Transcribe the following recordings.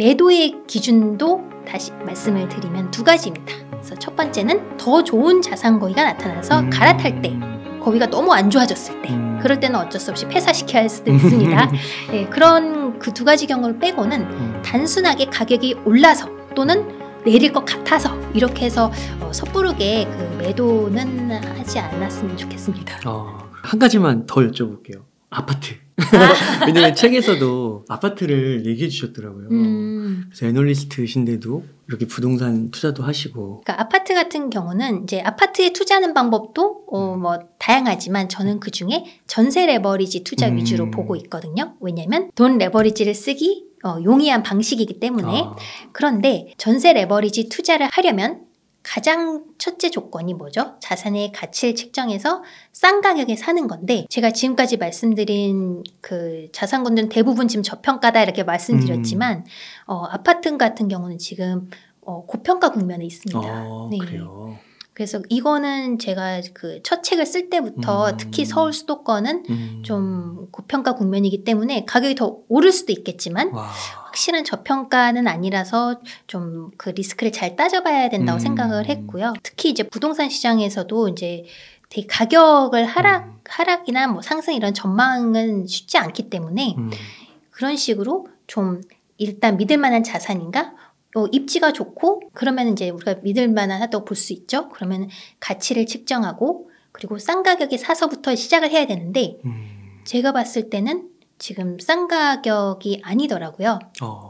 매도의 기준도 다시 말씀을 드리면 두 가지입니다. 그래서 첫 번째는 더 좋은 자산 거위가 나타나서 음. 갈아탈 때 거위가 너무 안 좋아졌을 때 음. 그럴 때는 어쩔 수 없이 폐사시켜야 할 수도 있습니다. 네, 그런 그 두 가지 경우를 빼고는 음. 단순하게 가격이 올라서 또는 내릴 것 같아서 이렇게 해서 어, 섣부르게 그 매도는 하지 않았으면 좋겠습니다. 어, 한 가지만 더 여쭤볼게요. 아파트. 아. 왜냐면 책에서도 아파트를 얘기해 주셨더라고요. 음. 그래서 애널리스트신데도 이렇게 부동산 투자도 하시고. 그러니까 아파트 같은 경우는 이제 아파트에 투자하는 방법도 어, 음. 뭐 다양하지만 저는 음. 그 중에 전세 레버리지 투자 음. 위주로 보고 있거든요. 왜냐면 돈 레버리지를 쓰기 어, 용이한 방식이기 때문에 아. 그런데 전세 레버리지 투자를 하려면 가장 첫째 조건이 뭐죠? 자산의 가치를 측정해서 싼 가격에 사는 건데 제가 지금까지 말씀드린 그 자산권들은 대부분 지금 저평가다 이렇게 말씀드렸지만 음. 어, 아파트 같은 경우는 지금 어, 고평가 국면에 있습니다. 어, 네. 그래요. 그래서 이거는 제가 그 첫 책을 쓸 때부터 음. 특히 서울 수도권은 음. 좀 고평가 국면이기 때문에 가격이 더 오를 수도 있겠지만 와. 확실한 저평가는 아니라서 좀 그 리스크를 잘 따져봐야 된다고 음. 생각을 했고요. 특히 이제 부동산 시장에서도 이제 되게 가격을 하락 음. 하락이나 뭐 상승 이런 전망은 쉽지 않기 때문에 음. 그런 식으로 좀 일단 믿을 만한 자산인가 어, 입지가 좋고 그러면 이제 우리가 믿을 만 하다고 볼 수 있죠. 그러면 가치를 측정하고 그리고 싼 가격에 사서부터 시작을 해야 되는데 음. 제가 봤을 때는 지금 싼 가격이 아니더라고요. 어.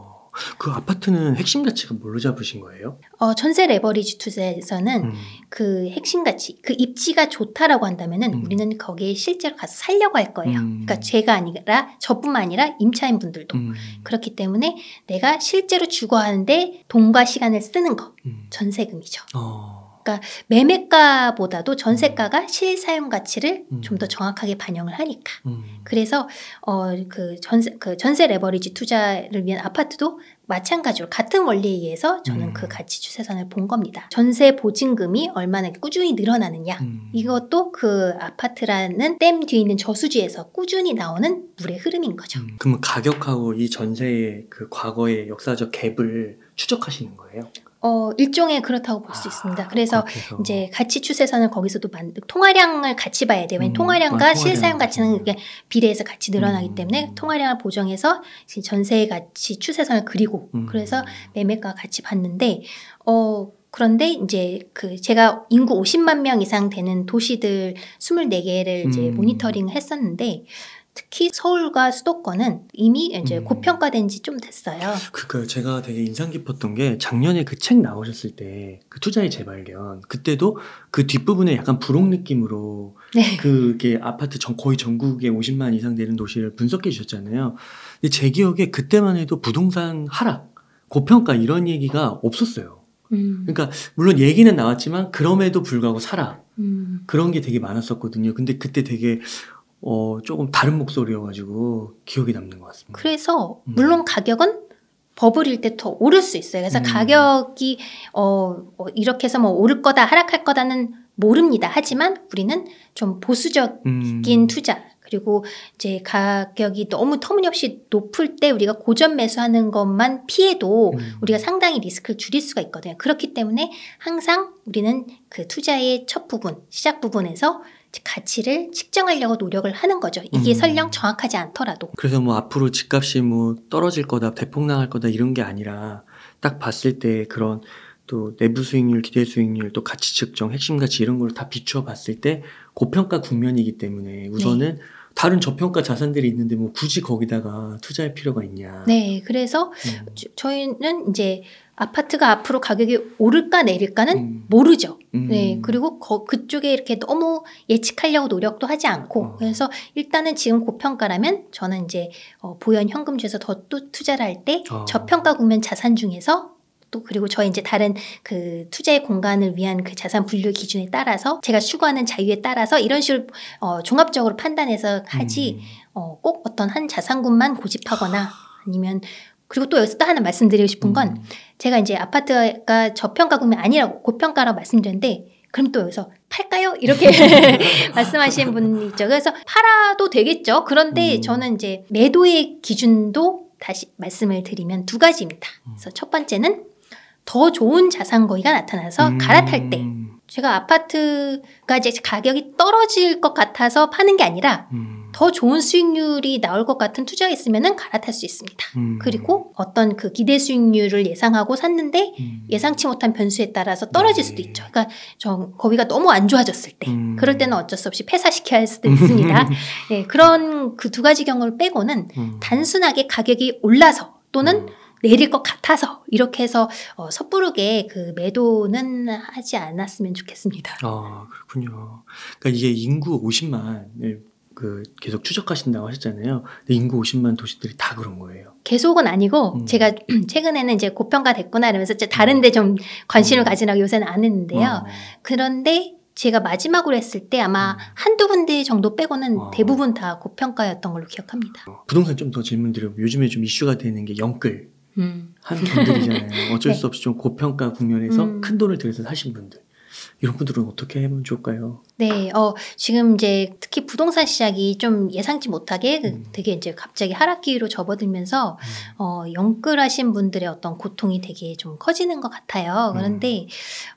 그 아파트는 핵심 가치가 뭘로 잡으신 거예요? 어, 전세 레버리지 투자에서는 음. 그 핵심 가치, 그 입지가 좋다라고 한다면은 음. 우리는 거기에 실제로 가서 살려고 할 거예요. 음. 그러니까 제가 아니라 저뿐만 아니라 임차인 분들도 음. 그렇기 때문에 내가 실제로 주거하는데 돈과 시간을 쓰는 거 음. 전세금이죠. 어. 그러니까 매매가보다도 전세가가 음. 실사용 가치를 음. 좀더 정확하게 반영을 하니까. 음. 그래서 어그 전세 그 전세 레버리지 투자를 위한 아파트도 마찬가지로 같은 원리에 의해서 저는 그 음. 그 가치 추세선을 본 겁니다. 전세 보증금이 얼마나 꾸준히 늘어나느냐. 음. 이것도 그 아파트라는 댐 뒤에 있는 저수지에서 꾸준히 나오는 물의 흐름인 거죠. 음. 그러면 가격하고 이 전세의 그 과거의 역사적 갭을 추적하시는 거예요? 어, 일종의 그렇다고 볼수 아, 있습니다. 그래서 그렇겠어. 이제 가치 추세선을 거기서도 만 통화량을 같이 봐야 돼요. 음, 통화량과 아, 실사용 가치는 이게 비례해서 같이 늘어나기 음, 때문에 통화량을 보정해서 전세 가치 추세선을 그리고 음. 그래서 매매가 같이 봤는데 어 그런데 이제 그 제가 인구 50만 명 이상 되는 도시들 24개를 이제 음. 모니터링 했었는데 특히 서울과 수도권은 이미 이제 음. 고평가된 지 좀 됐어요. 그니까요. 그, 제가 되게 인상 깊었던 게 작년에 그 책 나오셨을 때 그 투자의 재발견 그때도 그 뒷부분에 약간 부록 느낌으로 네. 그게 아파트 전 거의 전국에 50만 이상 되는 도시를 분석해 주셨잖아요. 근데 제 기억에 그때만 해도 부동산 하락, 고평가 이런 얘기가 없었어요. 음. 그러니까 물론 얘기는 나왔지만 그럼에도 불구하고 살아 음. 그런 게 되게 많았었거든요. 근데 그때 되게 어, 조금 다른 목소리여가지고 기억이 남는 것 같습니다. 그래서 음. 물론 가격은 버블일 때 더 오를 수 있어요. 그래서 음. 가격이 어, 어, 이렇게 해서 뭐 오를 거다 하락할 거다는 모릅니다. 하지만 우리는 좀 보수적인 음. 투자, 그리고 이제 가격이 너무 터무니없이 높을 때 우리가 고점 매수하는 것만 피해도 음. 우리가 상당히 리스크를 줄일 수가 있거든요. 그렇기 때문에 항상 우리는 그 투자의 첫 부분, 시작 부분에서 가치를 측정하려고 노력을 하는 거죠. 이게 음. 설령 정확하지 않더라도. 그래서 뭐 앞으로 집값이 뭐 떨어질 거다, 대폭락할 거다 이런 게 아니라 딱 봤을 때 그런 또 내부 수익률, 기대 수익률, 또 가치 측정, 핵심 가치 이런 걸 다비추어봤을때 고평가 국면이기 때문에 우선은 네. 다른 저평가 자산들이 있는데 뭐 굳이 거기다가 투자할 필요가 있냐. 네, 그래서 음. 저희는 이제 아파트가 앞으로 가격이 오를까 내릴까는 음. 모르죠. 음. 네, 그리고 거, 그쪽에 이렇게 너무 예측하려고 노력도 하지 않고 어. 그래서 일단은 지금 고평가라면 저는 이제 어, 보현 현금주에서 더 또 투자를 할때 어. 아. 저평가 국면 자산 중에서 또 그리고 저 이제 다른 그 투자의 공간을 위한 그 자산 분류 기준에 따라서 제가 추구하는 자유에 따라서 이런 식으로 어, 종합적으로 판단해서 하지 음. 어, 꼭 어떤 한 자산군만 고집하거나 아니면 그리고 또 여기서 또 하나 말씀드리고 싶은 건 음. 제가 이제 아파트가 저평가금이 아니라고 고평가라고 말씀드렸는데 그럼 또 여기서 팔까요? 이렇게 말씀하시는 분이 있죠. 그래서 팔아도 되겠죠. 그런데 음. 저는 이제 매도의 기준도 다시 말씀을 드리면 두 가지입니다. 음. 그래서 첫 번째는 더 좋은 자산거위가 나타나서 음. 갈아탈 때 제가 아파트가 이제 가격이 떨어질 것 같아서 파는 게 아니라 음. 더 좋은 수익률이 나올 것 같은 투자가 있으면 갈아탈 수 있습니다. 음. 그리고 어떤 그 기대 수익률을 예상하고 샀는데 음. 예상치 못한 변수에 따라서 떨어질 네. 수도 있죠. 그러니까 좀 거위가 너무 안 좋아졌을 때 음. 그럴 때는 어쩔 수 없이 폐사시켜야 할 수도 있습니다. 네, 그런 그 두 가지 경우를 빼고는 음. 단순하게 가격이 올라서 또는 음. 내릴 것 같아서 이렇게 해서 어, 섣부르게 그 매도는 하지 않았으면 좋겠습니다. 아 그렇군요. 그러니까 이게 인구 50만을 그 계속 추적하신다고 하셨잖아요. 인구 50만 도시들이 다 그런 거예요. 계속은 아니고 음. 제가 최근에는 이제 고평가 됐구나 이러면서 다른데 음. 좀 관심을 음. 가지라고 요새는 안 했는데요. 음. 그런데 제가 마지막으로 했을 때 아마 음. 한두 군데 정도 빼고는 와. 아. 대부분 다 고평가였던 걸로 기억합니다. 부동산 좀 더 질문드려 요즘에 좀 이슈가 되는 게 영끌 음. 한 분들이잖아요. 어쩔 네. 수 없이 좀 고평가 국면에서 음. 큰 돈을 들여서 사신 분들. 이런 분들은 어떻게 하면 좋을까요? 네, 어, 지금 이제 특히 부동산 시장이 좀 예상치 못하게 그 음. 되게 이제 갑자기 하락기로 접어들면서, 음. 어, 영끌하신 분들의 어떤 고통이 되게 좀 커지는 것 같아요. 음. 그런데,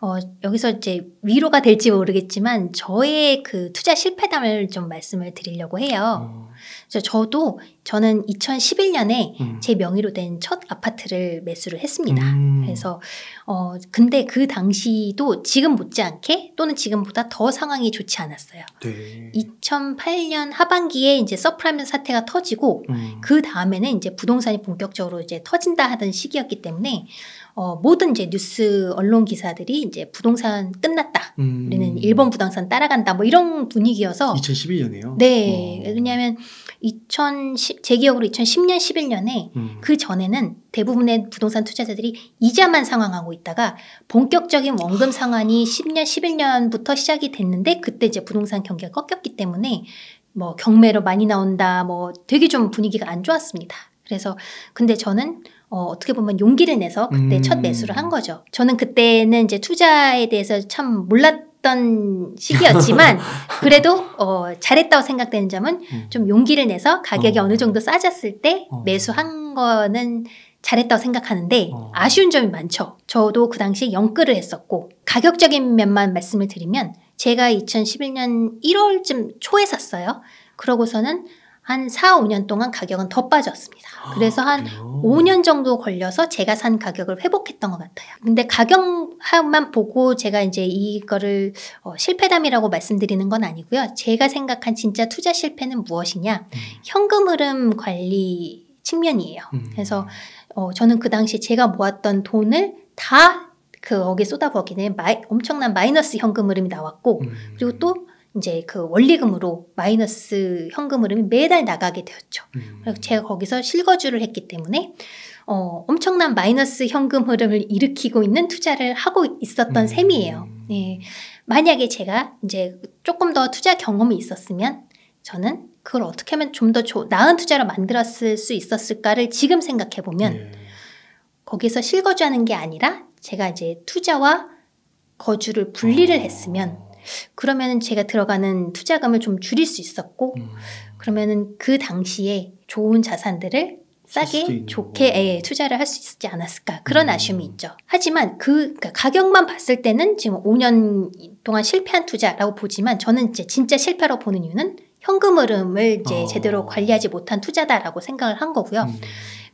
음. 어, 여기서 이제 위로가 될지 모르겠지만, 저의 그 투자 실패담을 좀 말씀을 드리려고 해요. 그 저도 저는 2011년에 음. 제 명의로 된 첫 아파트를 매수를 했습니다. 음. 그래서 어 근데 그 당시도 지금 못지않게 또는 지금보다 더 상황이 좋지 않았어요. 네. 2008년 하반기에 이제 서프라임 사태가 터지고 음. 그 다음에는 이제 부동산이 본격적으로 이제 터진다 하던 시기였기 때문에 어, 모든 이제 뉴스 언론 기사들이 이제 부동산 끝났다. 음. 우리는 일본 부동산 따라간다. 뭐 이런 분위기여서 2012년이요. 네, 오. 어. 왜냐면2010 제 기억으로 2010년, 11년에 음. 그 전에는 대부분의 부동산 투자자들이 이자만 상황하고 있다가 본격적인 원금 상환이 10년, 11년부터 시작이 됐는데 그때 이제 부동산 경기가 꺾였기 때문에 뭐 경매로 많이 나온다, 뭐 되게 좀 분위기가 안 좋았습니다. 그래서 근데 저는 어, 어떻게 보면 용기를 내서 그때 음. 첫 매수를 한 거죠. 저는 그때는 이제 투자에 대해서 참 몰랐 했던 시기였지만 그래도 어, 잘했다고 생각되는 점은 음. 좀 용기를 내서 가격이 어. 느 정도 싸졌을 때 어. 매수한 거는 잘했다고 생각하는데 어. 아쉬운 점이 많죠. 저도 그 당시 영끌을 했었고 가격적인 면만 말씀을 드리면 제가 2011년 1월쯤 초에 샀어요. 그러고서는 한 4, 5년 동안 가격은 더 빠졌습니다. 아, 그래서 한 아, 5년 정도 걸려서 제가 산 가격을 회복했던 것 같아요. 근데 가격만 보고 제가 이제 이거를 어, 실패담이라고 말씀드리는 건 아니고요. 제가 생각한 진짜 투자 실패는 무엇이냐? 음. 현금 흐름 관리 측면이에요. 음. 그래서 어, 저는 그 당시 제가 모았던 돈을 다그거기 쏟아부었기에 마이, 엄청난 마이너스 현금 흐름이 나왔고 음. 그리고 또 이제 그 원리금으로 마이너스 현금흐름이 매달 나가게 되었죠. 음. 그래서 제가 거기서 실거주를 했기 때문에 어, 엄청난 마이너스 현금 흐름을 일으키고 있는 투자를 하고 있었던 음. 셈이에요. 예. 만약에 제가 이제 조금 더 투자 경험이 있었으면 저는 그걸 어떻게 하면 좀 더 나은 투자로 만들었을 수 있었을까를 지금 생각해 보면 예. 거기서 실거주하는 게 아니라 제가 이제 투자와 거주를 분리를 아. 했으면 그러면은 제가 들어가는 투자금을 좀 줄일 수 있었고 음. 그러면은 그 당시에 좋은 자산들을 싸게 좋게 예, 투자를 할 수 있지 않았을까 그런 음. 아쉬움이 있죠. 하지만 그 그러니까 가격만 봤을 때는 지금 5년 동안 실패한 투자라고 보지만 저는 이제 진짜 실패로 보는 이유는 현금 흐름을 이제 어. 제대로 관리하지 못한 투자다라고 생각을 한 거고요. 음.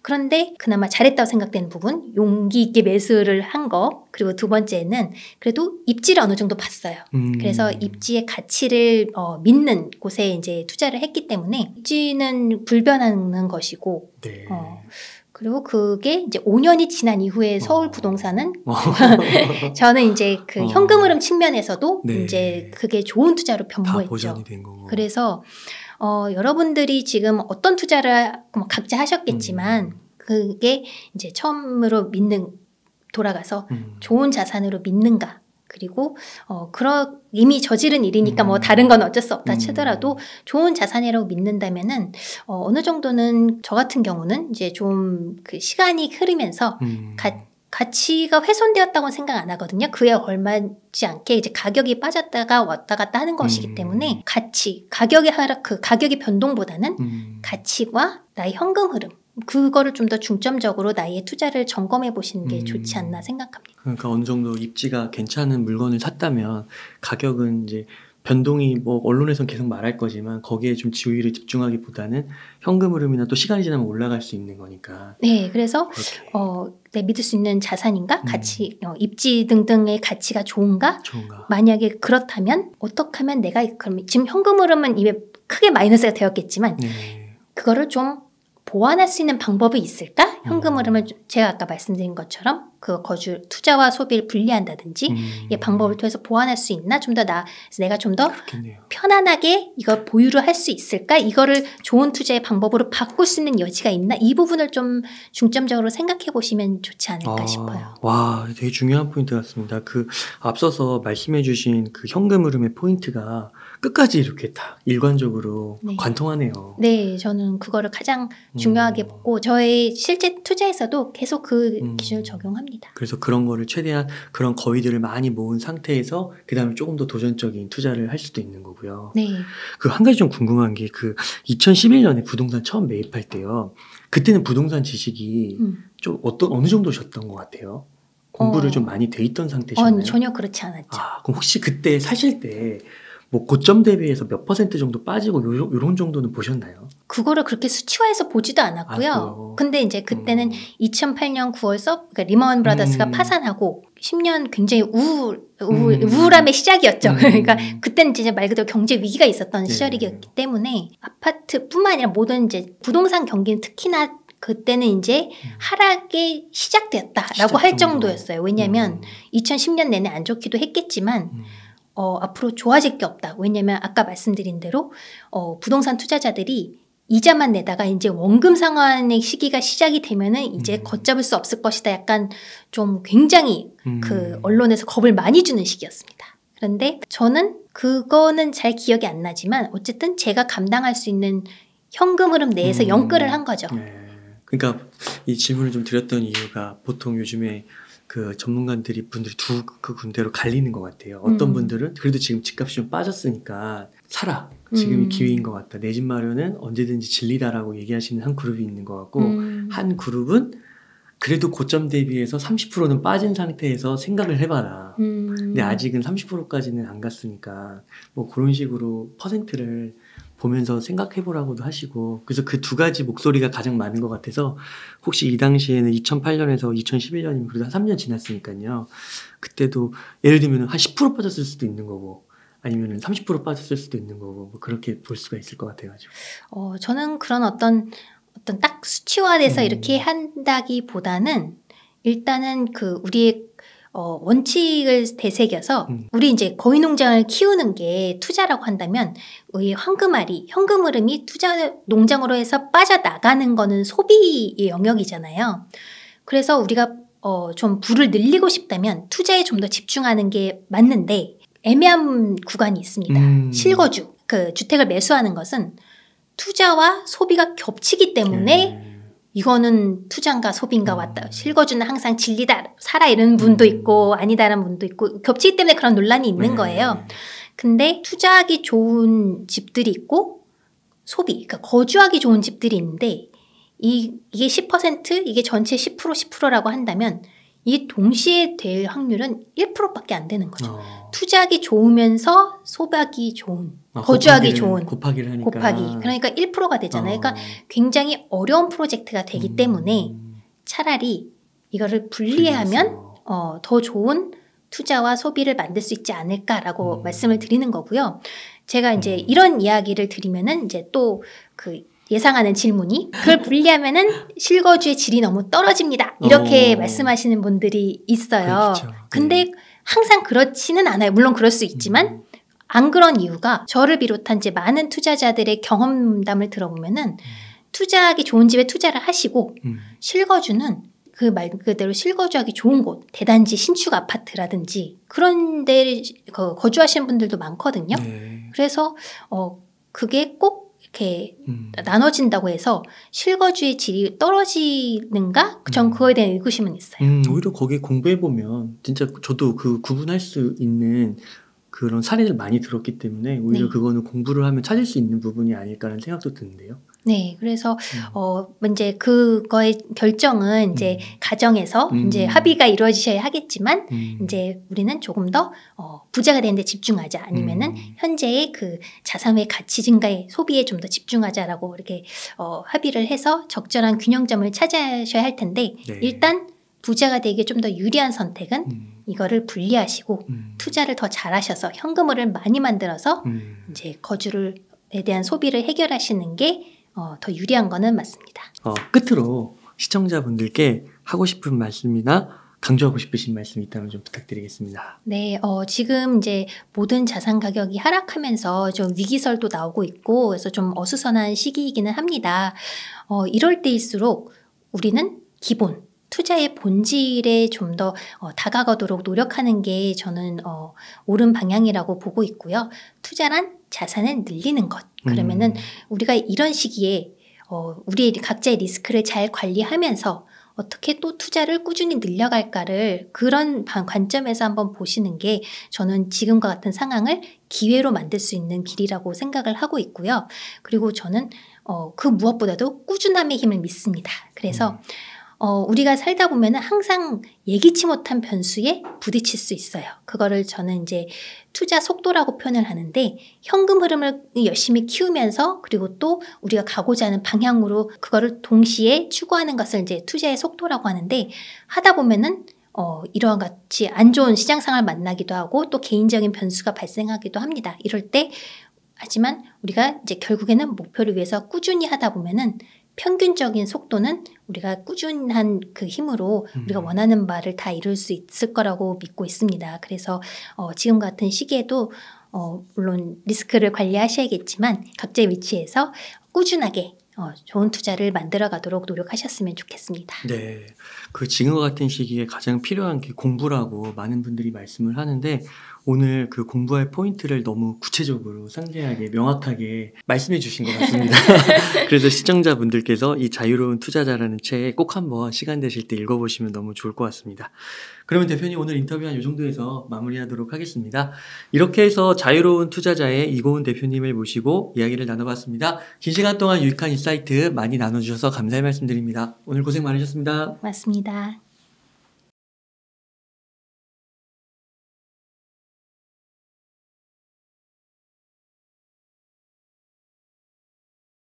그런데 그나마 잘했다고 생각되는 부분, 용기 있게 매수를 한 거, 그리고 두 번째는 그래도 입지를 어느 정도 봤어요. 음. 그래서 입지의 가치를 어, 믿는 곳에 이제 투자를 했기 때문에 입지는 불변하는 것이고, 네. 어, 그리고 그게 이제 5년이 지난 이후에 어. 서울 부동산은 어. 저는 이제 그 어. 현금 흐름 측면에서도 네. 이제 그게 좋은 투자로 변모했죠. 그래서 어 여러분들이 지금 어떤 투자를 각자 하셨겠지만 음. 그게 이제 처음으로 믿는 돌아가서 음. 좋은 자산으로 믿는가 그리고 어 그러 이미 저지른 일이니까 뭐 음. 다른 건 어쩔 수 없다 음. 치더라도 좋은 자산이라고 믿는다면은 어 어느 정도는 저 같은 경우는 이제 좀 그 시간이 흐르면서 음. 가, 가치가 훼손되었다고는 생각 안 하거든요. 그에 얼마지 않게 이제 가격이 빠졌다가 왔다 갔다 하는 것이기 때문에 가치, 가격의 하락, 그 가격의 변동보다는 가치와 나의 현금 흐름, 그거를 좀 더 중점적으로 나의 투자를 점검해 보시는 게 음. 좋지 않나 생각합니다. 그러니까 어느 정도 입지가 괜찮은 물건을 샀다면 가격은 이제 변동이 뭐 언론에선 계속 말할 거지만 거기에 좀 주의를 집중하기보다는 현금 흐름이나 또 시간이 지나면 올라갈 수 있는 거니까. 네, 그래서 어, 네, 믿을 수 있는 자산인가, 음. 가치, 어, 입지 등등의 가치가 좋은가? 좋은가. 만약에 그렇다면 어떻게 하면 내가 그럼 지금 현금 흐름은 이게 크게 마이너스가 되었겠지만 네. 그거를 좀 보완할 수 있는 방법이 있을까? 현금 음. 흐름을 제가 아까 말씀드린 것처럼 그 거주 투자와 소비를 분리한다든지 음. 이 방법을 통해서 보완할 수 있나? 좀 더 나 내가 좀 더 편안하게 이걸 보유를 할 수 있을까? 이거를 좋은 투자의 방법으로 바꿀 수 있는 여지가 있나? 이 부분을 좀 중점적으로 생각해 보시면 좋지 않을까 아, 싶어요. 와, 되게 중요한 포인트 같습니다. 그 앞서서 말씀해 주신 그 현금 흐름의 포인트가 끝까지 이렇게 다 일관적으로 네. 관통하네요. 네, 저는 그거를 가장 중요하게 음. 보고 저의 실제 투자에서도 계속 그 음. 기준을 적용합니다. 그래서 그런 거를 최대한 그런 거위들을 많이 모은 상태에서 그다음에 조금 더 도전적인 투자를 할 수도 있는 거고요. 네. 그 한 가지 좀 궁금한 게 그 2011년에 부동산 처음 매입할 때요. 그때는 부동산 지식이 음. 좀 어떤 어느 정도셨던 것 같아요? 공부를 어. 좀 많이 돼 있던 상태셨나요? 어, 전혀 그렇지 않았죠. 아, 그럼 혹시 그때 사실 때뭐 고점 대비해서 몇 퍼센트 정도 빠지고 요런, 정도는 보셨나요? 그거를 그렇게 수치화해서 보지도 않았고요. 아, 근데 이제 그때는 음. 2008년 9월서 그러니까 리먼 브라더스가 음. 파산하고 10년 굉장히 우울, 우울 음. 우울함의 시작이었죠. 음. 그러니까 그때는 진짜 말 그대로 경제 위기가 있었던 네. 시절이었기 때문에 아파트뿐만 아니라 모든 이제 부동산 경기는 특히나 그때는 이제 음. 하락이 시작되었다라고 시작 할 정도였어요. 왜냐하면 2010년 음. 내내 안 좋기도 했겠지만 어, 앞으로 좋아질 게 없다. 왜냐면 아까 말씀드린 대로 어, 부동산 투자자들이 이자만 내다가 이제 원금 상환의 시기가 시작이 되면은 이제 음. 걷잡을 수 없을 것이다. 약간 좀 굉장히 그 음. 그 언론에서 겁을 많이 주는 시기였습니다. 그런데 저는 그거는 잘 기억이 안 나지만 어쨌든 제가 감당할 수 있는 현금 흐름 내에서 음. 연끌을 한 거죠. 네. 그러니까 이 질문을 좀 드렸던 이유가 보통 요즘에 그 전문가들이 분들이 두 그군대로 갈리는 것 같아요. 어떤 음. 분들은 그래도 지금 집값이 좀 빠졌으니까 살아. 지금이 음. 기회인 것 같다. 내 집 마련은 언제든지 진리다라고 얘기하시는 한 그룹이 있는 것 같고 음. 한 그룹은 그래도 고점 대비해서 30%는 빠진 상태에서 생각을 해봐라. 음. 근데 아직은 30%까지는 안 갔으니까 뭐 그런 식으로 퍼센트를 보면서 생각해보라고도 하시고 그래서 그 두 가지 목소리가 가장 많은 것 같아서 혹시 이 당시에는 2008년에서 2011년이면 그래도 한 3년 지났으니까요. 그때도 예를 들면 한 10% 빠졌을 수도 있는 거고 아니면 30% 빠졌을 수도 있는 거고 뭐 그렇게 볼 수가 있을 것 같아가지고. 어 저는 그런 어떤 어떤 딱 수치화돼서 음. 이렇게 한다기보다는 일단은 그 우리의 어, 원칙을 되새겨서 음. 우리 이제 거위 농장을 키우는 게 투자라고 한다면 우리 황금알이 현금 흐름이 투자 농장으로 해서 빠져나가는 거는 소비의 영역이잖아요. 그래서 우리가 어, 좀 부를 늘리고 싶다면 투자에 좀 더 집중하는 게 맞는데 애매한 구간이 있습니다. 음. 실거주 그 주택을 매수하는 것은 투자와 소비가 겹치기 때문에 음. 이거는 투자인가 소비인가 음. 왔다. 실거주는 항상 진리다. 살아 이런 분도 음. 있고 아니다라는 분도 있고 겹치기 때문에 그런 논란이 있는 네. 거예요. 근데 투자하기 좋은 집들이 있고 소비, 그러니까 거주하기 좋은 집들이 있는데 이, 이게 10% 이게 전체 10% 10%라고 한다면 이 동시에 될 확률은 1%밖에 안 되는 거죠. 어. 투자하기 좋으면서 소박이 좋은, 아, 거주하기 좋은 곱하기를 하니까. 곱하기. 그러니까 1%가 되잖아요. 그러니까 어. 그러니까 굉장히 어려운 프로젝트가 되기 음. 때문에 차라리 이거를 분리하면 어, 더 좋은 투자와 소비를 만들 수 있지 않을까라고 음. 말씀을 드리는 거고요. 제가 이제 음. 이런 이야기를 드리면은 이제 또그 예상하는 질문이 그걸 분리하면은 실거주의 질이 너무 떨어집니다. 이렇게 오. 말씀하시는 분들이 있어요. 그렇죠. 근데 네. 항상 그렇지는 않아요. 물론 그럴 수 있지만 음. 안 그런 이유가 저를 비롯한 이제 많은 투자자들의 경험담을 들어보면은 음. 투자하기 좋은 집에 투자를 하시고 음. 실거주는 그 말 그대로 실거주하기 좋은 곳 대단지 신축 아파트라든지 그런 데 거주하시는 분들도 많거든요. 네. 그래서 어 그게 꼭 이렇게 음. 나눠진다고 해서 실거주의 질이 떨어지는가? 전 음. 그거에 대한 의구심은 있어요. 음, 오히려 거기 에 공부해 보면 진짜 저도 그 구분할 수 있는 그런 사례를 많이 들었기 때문에 오히려 네. 그거는 공부를 하면 찾을 수 있는 부분이 아닐까라는 생각도 드는데요. 네, 그래서 음. 어 이제 그거의 결정은 이제 음. 가정에서 음. 이제 합의가 이루어지셔야 하겠지만 음. 이제 우리는 조금 더 어, 부자가 되는데 집중하자 아니면은 음. 현재의 그 자산의 가치 증가에 소비에 좀 더 집중하자라고 이렇게 어, 합의를 해서 적절한 균형점을 찾아셔야할 텐데 네. 일단 부자가 되기에 좀 더 유리한 선택은 음. 이거를 분리하시고 음. 투자를 더 잘하셔서 현금을 많이 만들어서 음. 이제 거주를에 대한 소비를 해결하시는 게더 어, 유리한 거는 맞습니다. 어, 끝으로 시청자분들께 하고 싶은 말씀이나 강조하고 싶으신 말씀 있다면 좀 부탁드리겠습니다. 네, 어, 지금 이제 모든 자산 가격이 하락하면서 좀 위기설도 나오고 있고 그래서 좀 어수선한 시기이기는 합니다. 어, 이럴 때일수록 우리는 기본 투자의 본질에 좀더 어, 다가가도록 노력하는 게 저는 어, 옳은 방향이라고 보고 있고요. 투자란 자산을 늘리는 것. 그러면은 음. 우리가 이런 시기에 어, 우리 각자의 리스크를 잘 관리하면서 어떻게 또 투자를 꾸준히 늘려갈까를 그런 관점에서 한번 보시는 게 저는 지금과 같은 상황을 기회로 만들 수 있는 길이라고 생각을 하고 있고요. 그리고 저는 어, 그 무엇보다도 꾸준함의 힘을 믿습니다. 그래서 음. 어, 우리가 살다 보면 항상 예기치 못한 변수에 부딪힐 수 있어요. 그거를 저는 이제 투자 속도라고 표현을 하는데 현금 흐름을 열심히 키우면서 그리고 또 우리가 가고자 하는 방향으로 그거를 동시에 추구하는 것을 이제 투자의 속도라고 하는데 하다 보면은 어, 이러한 같이 안 좋은 시장 상을 만나기도 하고 또 개인적인 변수가 발생하기도 합니다. 이럴 때 하지만 우리가 이제 결국에는 목표를 위해서 꾸준히 하다 보면은 평균적인 속도는 우리가 꾸준한 그 힘으로 우리가 음. 원하는 바를 다 이룰 수 있을 거라고 믿고 있습니다. 그래서 어, 지금 같은 시기에도 어, 물론 리스크를 관리하셔야겠지만 각자의 위치에서 꾸준하게 어, 좋은 투자를 만들어 가도록 노력하셨으면 좋겠습니다. 네. 그 지금과 같은 시기에 가장 필요한 게 공부라고 많은 분들이 말씀을 하는데 오늘 그 공부할 포인트를 너무 구체적으로 상세하게 명확하게 말씀해 주신 것 같습니다. 그래서 시청자분들께서 이 자유로운 투자자라는 책 꼭 한번 시간 되실 때 읽어보시면 너무 좋을 것 같습니다. 그러면 대표님 오늘 인터뷰한 이 정도에서 마무리하도록 하겠습니다. 이렇게 해서 자유로운 투자자의 이고은 대표님을 모시고 이야기를 나눠봤습니다. 긴 시간 동안 유익한 인사이트 많이 나눠주셔서 감사의 말씀드립니다. 오늘 고생 많으셨습니다. 맞습니다.